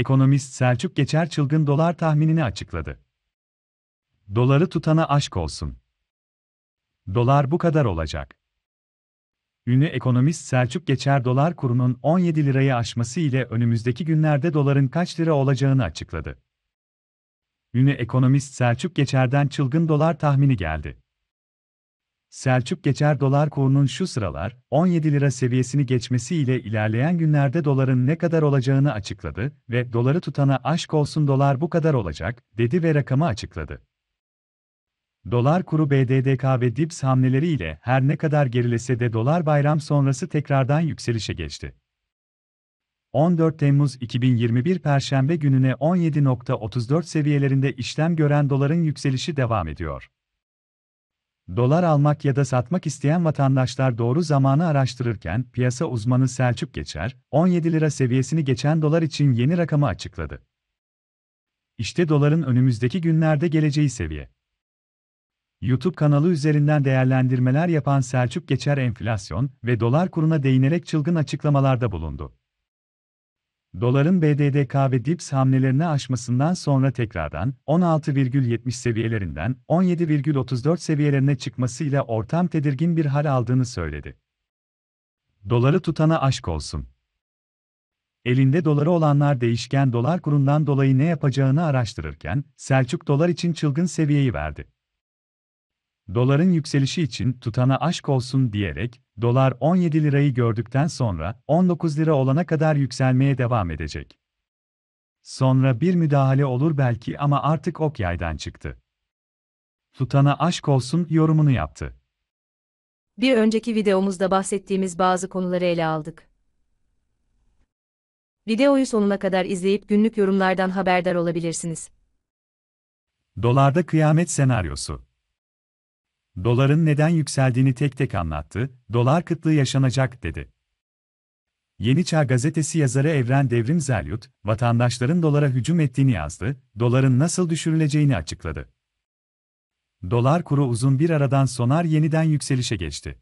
ekonomist Selçuk Geçer çılgın dolar tahminini açıkladı. Doları tutana aşk olsun. Dolar bu kadar olacak. Ünlü ekonomist Selçuk Geçer dolar kurunun 17 lirayı aşması ile önümüzdeki günlerde doların kaç lira olacağını açıkladı. Ünlü ekonomist Selçuk Geçer'den çılgın dolar tahmini geldi. Selçuk geçer dolar kurunun şu sıralar 17 lira seviyesini geçmesiyle ilerleyen günlerde doların ne kadar olacağını açıkladı ve doları tutana aşk olsun dolar bu kadar olacak dedi ve rakamı açıkladı. Dolar kuru BDDK ve DIPS hamleleriyle her ne kadar gerilese de dolar bayram sonrası tekrardan yükselişe geçti. 14 Temmuz 2021 Perşembe gününe 17.34 seviyelerinde işlem gören doların yükselişi devam ediyor. Dolar almak ya da satmak isteyen vatandaşlar doğru zamanı araştırırken piyasa uzmanı Selçuk Geçer, 17 lira seviyesini geçen dolar için yeni rakamı açıkladı. İşte doların önümüzdeki günlerde geleceği seviye. YouTube kanalı üzerinden değerlendirmeler yapan Selçuk Geçer enflasyon ve dolar kuruna değinerek çılgın açıklamalarda bulundu. Doların BDDK ve DIPS hamlelerini aşmasından sonra tekrardan 16,70 seviyelerinden 17,34 seviyelerine çıkmasıyla ortam tedirgin bir hal aldığını söyledi. Doları tutana aşk olsun. Elinde doları olanlar değişken dolar kurundan dolayı ne yapacağını araştırırken, Selçuk dolar için çılgın seviyeyi verdi. Doların yükselişi için tutana aşk olsun diyerek, dolar 17 lirayı gördükten sonra 19 lira olana kadar yükselmeye devam edecek. Sonra bir müdahale olur belki ama artık ok yaydan çıktı. Tutana aşk olsun yorumunu yaptı. Bir önceki videomuzda bahsettiğimiz bazı konuları ele aldık. Videoyu sonuna kadar izleyip günlük yorumlardan haberdar olabilirsiniz. Dolarda kıyamet senaryosu doların neden yükseldiğini tek tek anlattı, dolar kıtlığı yaşanacak dedi. Yeni Çağ gazetesi yazarı Evren Devrim Zelyut, vatandaşların dolara hücum ettiğini yazdı, doların nasıl düşürüleceğini açıkladı. Dolar kuru uzun bir aradan sonar yeniden yükselişe geçti.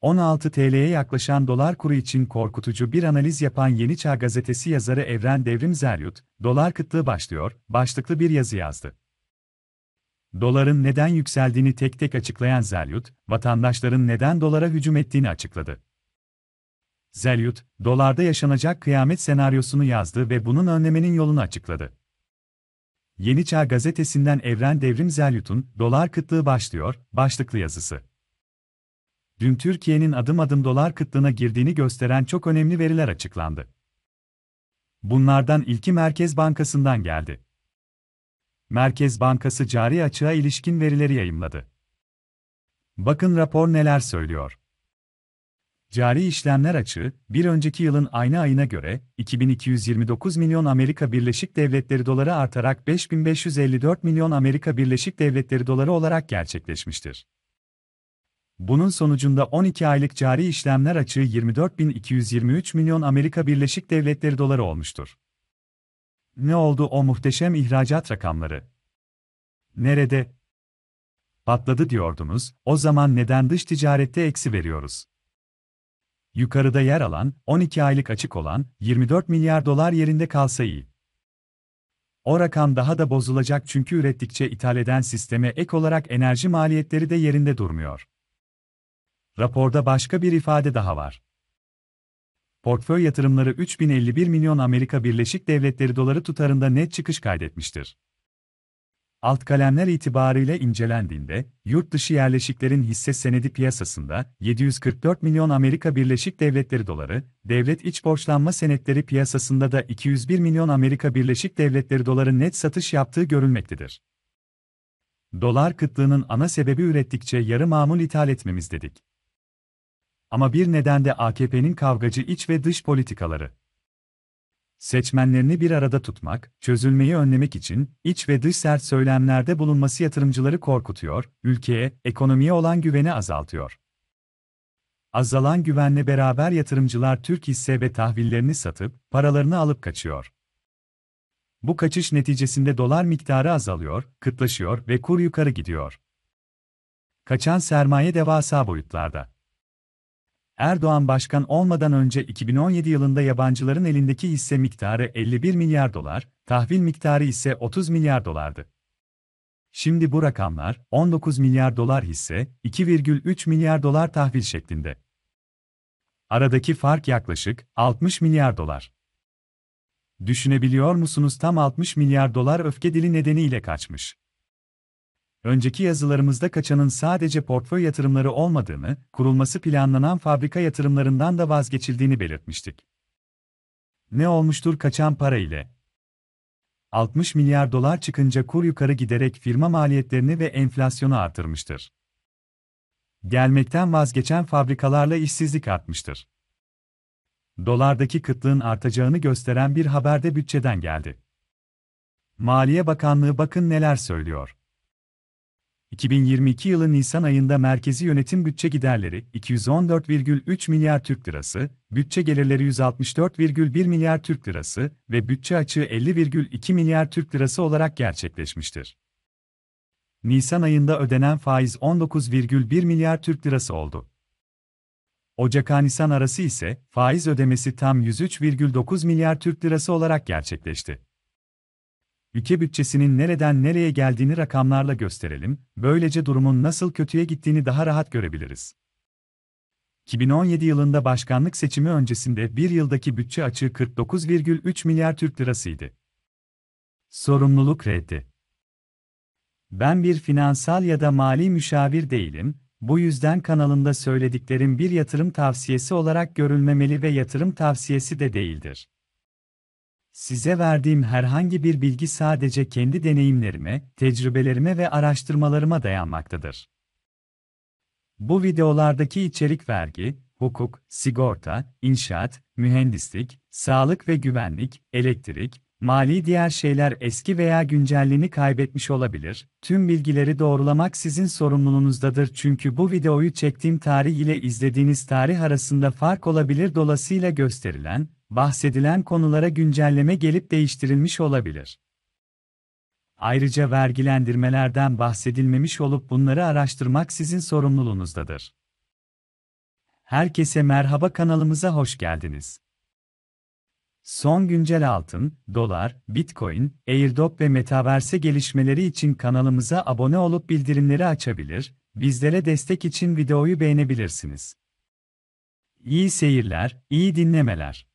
16 TL'ye yaklaşan dolar kuru için korkutucu bir analiz yapan Yeni Çağ gazetesi yazarı Evren Devrim Zelyut, dolar kıtlığı başlıyor, başlıklı bir yazı yazdı. Doların neden yükseldiğini tek tek açıklayan Zelyut, vatandaşların neden dolara hücum ettiğini açıkladı. Zelyut, dolarda yaşanacak kıyamet senaryosunu yazdı ve bunun önlemenin yolunu açıkladı. Yeni Çağ gazetesinden Evren Devrim Zelyut'un Dolar Kıtlığı Başlıyor başlıklı yazısı. Dün Türkiye'nin adım adım dolar kıtlığına girdiğini gösteren çok önemli veriler açıklandı. Bunlardan ilki Merkez Bankası'ndan geldi. Merkez Bankası cari açığa ilişkin verileri yayımladı. Bakın rapor neler söylüyor. Cari işlemler açığı, bir önceki yılın aynı ayına göre 2229 milyon Amerika Birleşik Devletleri doları artarak 5554 milyon Amerika Birleşik Devletleri doları olarak gerçekleşmiştir. Bunun sonucunda 12 aylık cari işlemler açığı 24223 milyon Amerika Birleşik Devletleri doları olmuştur. Ne oldu o muhteşem ihracat rakamları? Nerede? Patladı diyordunuz, o zaman neden dış ticarette eksi veriyoruz? Yukarıda yer alan, 12 aylık açık olan, 24 milyar dolar yerinde kalsa iyi. O rakam daha da bozulacak çünkü ürettikçe ithal eden sisteme ek olarak enerji maliyetleri de yerinde durmuyor. Raporda başka bir ifade daha var portföy yatırımları 3051 milyon Amerika Birleşik Devletleri doları tutarında net çıkış kaydetmiştir. Alt kalemler itibarıyla incelendiğinde, yurt dışı yerleşiklerin hisse senedi piyasasında 744 milyon Amerika Birleşik Devletleri doları, devlet iç borçlanma senetleri piyasasında da 201 milyon Amerika Birleşik Devletleri doları net satış yaptığı görülmektedir. Dolar kıtlığının ana sebebi ürettikçe yarı mamul ithal etmemiz dedik. Ama bir neden de AKP'nin kavgacı iç ve dış politikaları. Seçmenlerini bir arada tutmak, çözülmeyi önlemek için iç ve dış sert söylemlerde bulunması yatırımcıları korkutuyor, ülkeye, ekonomiye olan güveni azaltıyor. Azalan güvenle beraber yatırımcılar Türk hisse ve tahvillerini satıp paralarını alıp kaçıyor. Bu kaçış neticesinde dolar miktarı azalıyor, kıtlaşıyor ve kur yukarı gidiyor. Kaçan sermaye devasa boyutlarda. Erdoğan başkan olmadan önce 2017 yılında yabancıların elindeki hisse miktarı 51 milyar dolar, tahvil miktarı ise 30 milyar dolardı. Şimdi bu rakamlar 19 milyar dolar hisse, 2,3 milyar dolar tahvil şeklinde. Aradaki fark yaklaşık 60 milyar dolar. Düşünebiliyor musunuz tam 60 milyar dolar öfke dili nedeniyle kaçmış. Önceki yazılarımızda kaçanın sadece portföy yatırımları olmadığını, kurulması planlanan fabrika yatırımlarından da vazgeçildiğini belirtmiştik. Ne olmuştur kaçan para ile? 60 milyar dolar çıkınca kur yukarı giderek firma maliyetlerini ve enflasyonu artırmıştır. Gelmekten vazgeçen fabrikalarla işsizlik artmıştır. Dolardaki kıtlığın artacağını gösteren bir haber de bütçeden geldi. Maliye Bakanlığı bakın neler söylüyor. 2022 yılı Nisan ayında merkezi yönetim bütçe giderleri 214,3 milyar Türk lirası, bütçe gelirleri 164,1 milyar Türk lirası ve bütçe açığı 50,2 milyar Türk lirası olarak gerçekleşmiştir. Nisan ayında ödenen faiz 19,1 milyar Türk lirası oldu. Ocak-Nisan arası ise faiz ödemesi tam 103,9 milyar Türk lirası olarak gerçekleşti ülke bütçesinin nereden nereye geldiğini rakamlarla gösterelim, böylece durumun nasıl kötüye gittiğini daha rahat görebiliriz. 2017 yılında başkanlık seçimi öncesinde bir yıldaki bütçe açığı 49,3 milyar Türk lirasıydı. Sorumluluk reddi. Ben bir finansal ya da mali müşavir değilim, bu yüzden kanalımda söylediklerim bir yatırım tavsiyesi olarak görülmemeli ve yatırım tavsiyesi de değildir. Size verdiğim herhangi bir bilgi sadece kendi deneyimlerime, tecrübelerime ve araştırmalarıma dayanmaktadır. Bu videolardaki içerik vergi, hukuk, sigorta, inşaat, mühendislik, sağlık ve güvenlik, elektrik, mali diğer şeyler eski veya güncelliğini kaybetmiş olabilir. Tüm bilgileri doğrulamak sizin sorumluluğunuzdadır çünkü bu videoyu çektiğim tarih ile izlediğiniz tarih arasında fark olabilir dolasıyla gösterilen bahsedilen konulara güncelleme gelip değiştirilmiş olabilir. Ayrıca vergilendirmelerden bahsedilmemiş olup bunları araştırmak sizin sorumluluğunuzdadır. Herkese merhaba kanalımıza hoş geldiniz. Son güncel altın, dolar, bitcoin, airdrop ve metaverse gelişmeleri için kanalımıza abone olup bildirimleri açabilir, bizlere destek için videoyu beğenebilirsiniz. İyi seyirler, iyi dinlemeler.